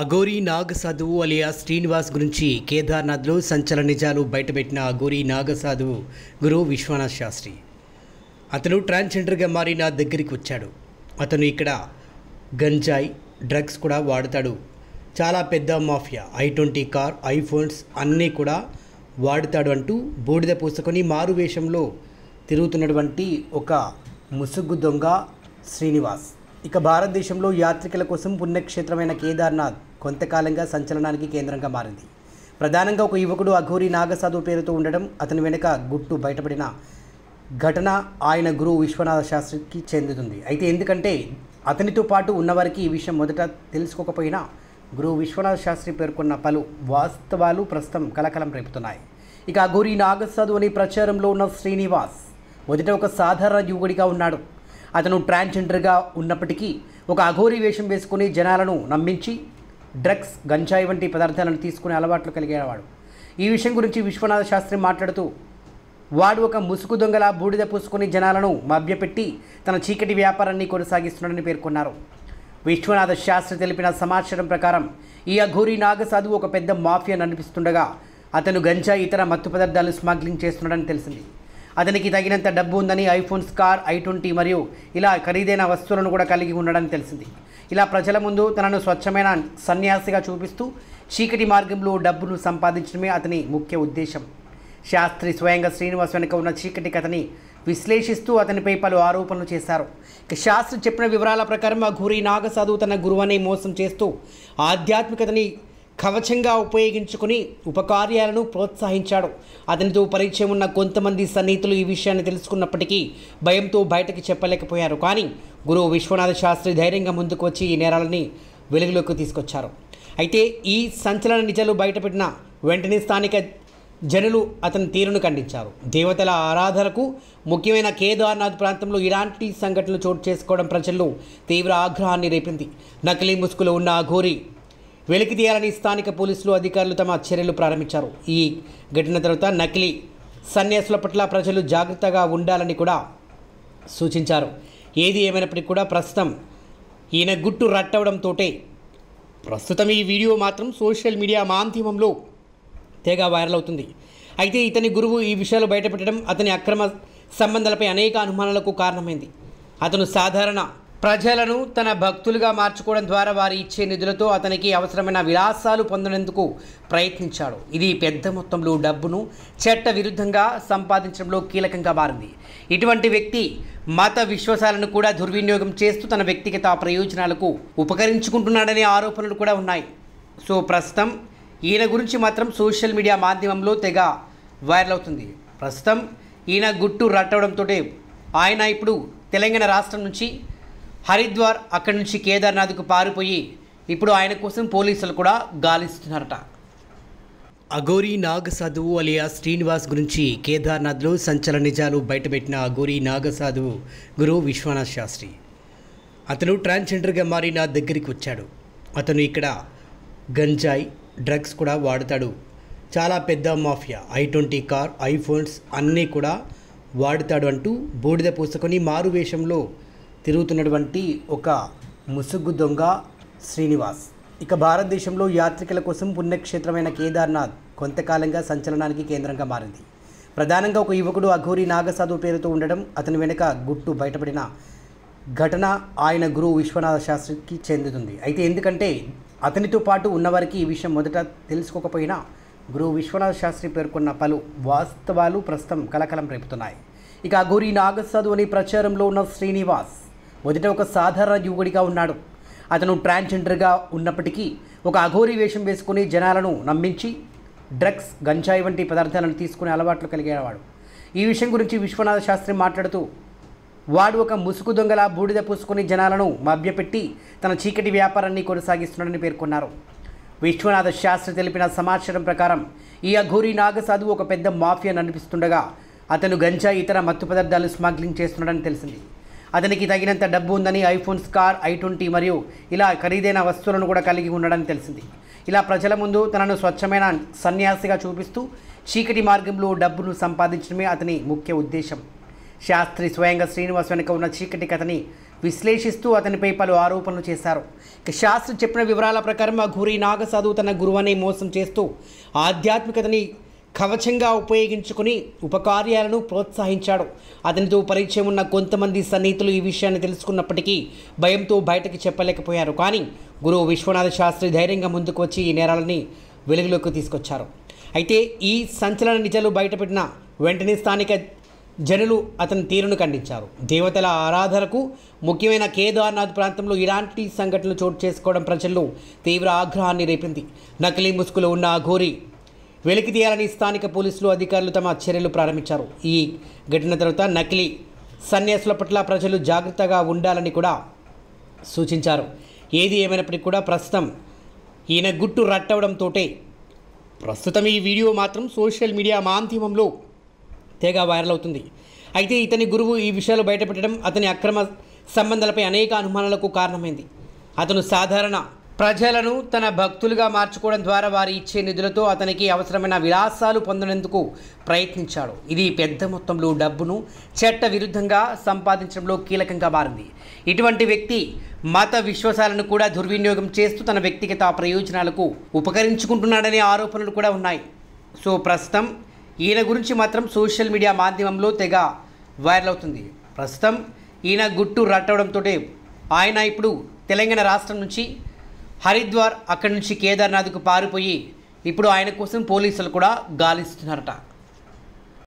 అఘోరీ నాగసాధువు సాధువు అలియా శ్రీనివాస్ గురించి కేదార్నాథ్లో సంచలన నిజాలు బయటపెట్టిన అఘోరీ నాగ సాధువు గురు విశ్వనాథ్ శాస్త్రి అతను ట్రాన్స్జెండర్గా మారి నా దగ్గరికి వచ్చాడు అతను ఇక్కడ గంజాయి డ్రగ్స్ కూడా వాడతాడు చాలా పెద్ద mafia I twenty car iPhones అన్నీ కూడా వాడుతాడు అంటూ బూడిద పూసుకొని మారు వేషంలో తిరుగుతున్నటువంటి ఒక ముసుగు దొంగ శ్రీనివాస్ ఇక భారతదేశంలో యాత్రికుల కోసం పుణ్యక్షేత్రమైన కేదార్నాథ్ కొంతకాలంగా సంచలనానికి కేంద్రంగా మారింది ప్రధానంగా ఒక యువకుడు అఘోరి నాగసాధు పేరుతో ఉండడం అతని వెనుక గుట్టు బయటపడిన ఘటన ఆయన గురువు విశ్వనాథ శాస్త్రికి చెందుతుంది అయితే ఎందుకంటే అతనితో పాటు ఉన్నవారికి ఈ విషయం మొదట తెలుసుకోకపోయినా గురువు విశ్వనాథ శాస్త్రి పేర్కొన్న పలు వాస్తవాలు ప్రస్తుతం కలకలం రేపుతున్నాయి ఇక అఘోరి నాగసాధు అనే ప్రచారంలో ఉన్న శ్రీనివాస్ మొదట ఒక సాధారణ యువకుడిగా ఉన్నాడు అతను ట్రాన్స్జెండర్గా ఉన్నప్పటికీ ఒక అఘోరి వేషం వేసుకుని జనాలను నమ్మించి డ్రగ్స్ గంజాయి వంటి పదార్థాలను తీసుకునే అలవాట్లు కలిగేవాడు ఈ విషయం గురించి విశ్వనాథ శాస్త్రి మాట్లాడుతూ వాడు ఒక ముసుగు దొంగల బూడిద పూసుకుని జనాలను మభ్యపెట్టి తన చీకటి వ్యాపారాన్ని కొనసాగిస్తున్నాడని పేర్కొన్నారు విశ్వనాథ శాస్త్రి తెలిపిన సమాచారం ప్రకారం ఈ అఘోరి నాగసాధు ఒక పెద్ద మాఫియా నడిపిస్తుండగా అతను గంజాయి ఇతర మత్తు పదార్థాలు స్మగ్లింగ్ చేస్తున్నాడని తెలిసింది అతనికి తగినంత డబ్బు ఉందని ఐఫోన్స్ కార్ ఐ ట్వంటీ మరియు ఇలా ఖరీదైన వస్తువులను కూడా కలిగి ఉండడని తెలిసింది ఇలా ప్రజల ముందు తనను స్వచ్ఛమైన సన్యాసిగా చూపిస్తూ చీకటి మార్గంలో డబ్బును సంపాదించడమే అతని ముఖ్య ఉద్దేశం శాస్త్రి స్వయంగా శ్రీనివాస్ వెనుక ఉన్న చీకటి కథని విశ్లేషిస్తూ అతనిపై పలు ఆరోపణలు చేశారు శాస్త్రి చెప్పిన వివరాల ప్రకారం ఆ ఘూరి నాగసాధువు తన గురువుని మోసం చేస్తూ ఆధ్యాత్మికతని కవచంగా ఉపయోగించుకుని ఉపకార్యాలను ప్రోత్సహించాడు అతనితో పరిచయం ఉన్న కొంతమంది సన్నిహితులు ఈ విషయాన్ని తెలుసుకున్నప్పటికీ భయంతో బయటకు చెప్పలేకపోయారు కానీ గురువు విశ్వనాథ శాస్త్రి ధైర్యంగా ముందుకు వచ్చి ఈ నేరాలని వెలుగులోకి తీసుకొచ్చారు అయితే ఈ సంచలన నిజాలు బయటపెట్టిన వెంటనే స్థానిక జనులు అతని తీరును ఖండించారు దేవతల ఆరాధనకు ముఖ్యమైన కేదార్నాథ్ ప్రాంతంలో ఇలాంటి సంఘటనలు చోటు చేసుకోవడం ప్రజల్లో తీవ్ర ఆగ్రహాన్ని రేపింది నకిలీ ముసుగులో ఉన్న ఘోరి వెలికి తీయాలని స్థానిక పోలీసులు అధికారులు తమ చర్యలు ప్రారంభించారు ఈ ఘటన తర్వాత నకిలీ సన్యాసుల పట్ల ప్రజలు జాగ్రత్తగా ఉండాలని కూడా సూచించారు ఏది ఏమైనప్పటికీ కూడా ప్రస్తుతం ఈయన గుట్టు రట్టవడంతో ప్రస్తుతం ఈ వీడియో మాత్రం సోషల్ మీడియా మాధ్యమంలో తెగ వైరల్ అవుతుంది అయితే ఇతని గురువు ఈ విషయాలు బయటపెట్టడం అతని అక్రమ సంబంధాలపై అనేక అనుమానాలకు కారణమైంది అతను సాధారణ ప్రజలను తన భక్తులుగా మార్చుకోవడం ద్వారా వారి ఇచ్చే నిధులతో అతనికి అవసరమైన విలాసాలు పొందినందుకు ప్రయత్నించాడు ఇది పెద్ద మొత్తంలో డబ్బును చట్ట విరుద్ధంగా సంపాదించడంలో కీలకంగా మారింది ఇటువంటి వ్యక్తి మత విశ్వాసాలను కూడా దుర్వినియోగం చేస్తూ తన వ్యక్తిగత ప్రయోజనాలకు ఉపకరించుకుంటున్నాడనే ఆరోపణలు కూడా ఉన్నాయి సో ప్రస్తుతం ఈయన గురించి మాత్రం సోషల్ మీడియా మాధ్యమంలో తెగ వైరల్ అవుతుంది ప్రస్తుతం ఈయన గుట్టు రట్టవడంతో ఆయన ఇప్పుడు తెలంగాణ రాష్ట్రం నుంచి హరిద్వార్ అక్కడి నుంచి కేదార్నాథ్కు పారిపోయి ఇప్పుడు ఆయన కోసం పోలీసులు కూడా గాలిస్తున్నారట అఘోరీ నాగ్ సాధువు అలియా శ్రీనివాస్ గురించి కేదార్నాథ్లో సంచలన నిజాలు బయటపెట్టిన అఘోరీ నాగ సాధువు గురు విశ్వనాథ్ శాస్త్రి అతను ట్రాన్స్జెండర్గా మారి నా దగ్గరికి వచ్చాడు అతను ఇక్కడ గంజాయి డ్రగ్స్ కూడా వాడతాడు చాలా పెద్ద mafia I twenty car iPhones అన్నీ కూడా వాడతాడు అంటూ బూడిద పూసుకొని మారు వేషంలో తిరుగుతున్నటువంటి ఒక ముసుగు దొంగ శ్రీనివాస్ ఇక భారతదేశంలో యాత్రికుల కోసం పుణ్యక్షేత్రమైన కేదార్నాథ్ కొంతకాలంగా సంచలనానికి కేంద్రంగా మారింది ప్రధానంగా ఒక యువకుడు అఘోరి నాగసాధు పేరుతో ఉండడం అతని వెనుక గుట్టు బయటపడిన ఘటన ఆయన గురువు విశ్వనాథ శాస్త్రికి చెందుతుంది అయితే ఎందుకంటే అతనితో పాటు ఉన్నవారికి ఈ విషయం మొదట తెలుసుకోకపోయినా గురువు విశ్వనాథ శాస్త్రి పేర్కొన్న పలు వాస్తవాలు ప్రస్తుతం కలకలం రేపుతున్నాయి ఇక అఘోరి నాగసాధు అనే ప్రచారంలో ఉన్న శ్రీనివాస్ మొదట ఒక సాధారణ యువకుడిగా ఉన్నాడు అతను ట్రాన్స్జెండర్గా ఉన్నప్పటికీ ఒక అఘోరి వేషం వేసుకుని జనాలను నమ్మించి డ్రగ్స్ గంజాయి వంటి పదార్థాలను తీసుకునే అలవాట్లు కలిగేవాడు ఈ విషయం గురించి విశ్వనాథ శాస్త్రి మాట్లాడుతూ వాడు ఒక ముసుగు దొంగల బూడిద పూసుకుని జనాలను మభ్యపెట్టి తన చీకటి వ్యాపారాన్ని కొనసాగిస్తున్నాడని పేర్కొన్నారు విశ్వనాథ శాస్త్రి తెలిపిన సమాచారం ప్రకారం ఈ అఘోరి నాగసాధు ఒక పెద్ద మాఫియా నడిపిస్తుండగా అతను గంజా ఇతర మత్తు పదార్థాలు స్మగ్లింగ్ చేస్తున్నాడని తెలిసింది అతనికి తగినంత డబ్బు ఉందని ఐఫోన్స్ కార్ ఐ ట్వంటీ మరియు ఇలా ఖరీదైన వస్తువులను కూడా కలిగి ఉండడని తెలిసింది ఇలా ప్రజల ముందు తనను స్వచ్ఛమైన సన్యాసిగా చూపిస్తూ చీకటి మార్గంలో డబ్బును సంపాదించడమే అతని ముఖ్య ఉద్దేశం శాస్త్రి స్వయంగా శ్రీనివాస్ వెనుక ఉన్న చీకటి కథని విశ్లేషిస్తూ అతనిపై పలు ఆరోపణలు చేశారు శాస్త్రి చెప్పిన వివరాల ప్రకారం ఆ ఘూరి నాగసాధువు తన గురువుని మోసం చేస్తూ ఆధ్యాత్మికతని కవచంగా ఉపయోగించుకుని ఉపకార్యాలను ప్రోత్సహించాడు అతనితో పరిచయం ఉన్న కొంతమంది సన్నిహితులు ఈ విషయాన్ని తెలుసుకున్నప్పటికీ భయంతో బయటకు చెప్పలేకపోయారు కానీ గురువు విశ్వనాథ శాస్త్రి ధైర్యంగా ముందుకు వచ్చి ఈ నేరాలని వెలుగులోకి తీసుకొచ్చారు అయితే ఈ సంచలన నిజాలు బయటపెట్టిన వెంటనే స్థానిక జనులు అతని తీరును ఖండించారు దేవతల ఆరాధనకు ముఖ్యమైన కేదార్నాథ్ ప్రాంతంలో ఇలాంటి సంఘటనలు చోటు చేసుకోవడం ప్రజల్లో తీవ్ర ఆగ్రహాన్ని రేపింది నకిలీ ముసుగులో ఉన్న అఘోరి వెలికి తీయాలని స్థానిక పోలీసులు అధికారులు తమ చర్యలు ప్రారంభించారు ఈ ఘటన తర్వాత నకిలీ సన్యాసుల పట్ల ప్రజలు జాగ్రత్తగా ఉండాలని కూడా సూచించారు ఏది ఏమైనప్పటికీ కూడా ప్రస్తుతం ఈయన గుట్టు రట్టవడంతో ప్రస్తుతం ఈ వీడియో మాత్రం సోషల్ మీడియా మాధ్యమంలో తెగ వైరల్ అవుతుంది అయితే ఇతని గురువు ఈ విషయాలు బయటపెట్టడం అతని అక్రమ సంబంధాలపై అనేక అనుమానాలకు కారణమైంది అతను సాధారణ ప్రజలను తన భక్తులుగా మార్చుకోవడం ద్వారా వారి ఇచ్చే నిధులతో అతనికి అవసరమైన విలాసాలు పొందినందుకు ప్రయత్నించాడు ఇది పెద్ద మొత్తంలో డబ్బును చట్ట విరుద్ధంగా సంపాదించడంలో కీలకంగా మారింది ఇటువంటి వ్యక్తి మత విశ్వాసాలను కూడా దుర్వినియోగం చేస్తూ తన వ్యక్తిగత ప్రయోజనాలకు ఉపకరించుకుంటున్నాడనే ఆరోపణలు కూడా ఉన్నాయి సో ప్రస్తుతం ఈయన గురించి మాత్రం సోషల్ మీడియా మాధ్యమంలో తెగ వైరల్ అవుతుంది ప్రస్తుతం ఈయన గుట్టు రట్టవడంతో ఆయన ఇప్పుడు తెలంగాణ రాష్ట్రం నుంచి హరిద్వార్ అక్కడి నుంచి కేదార్నాథ్కు పారిపోయి ఇప్పుడు ఆయన కోసం పోలీసులు కూడా గాలిస్తున్నారట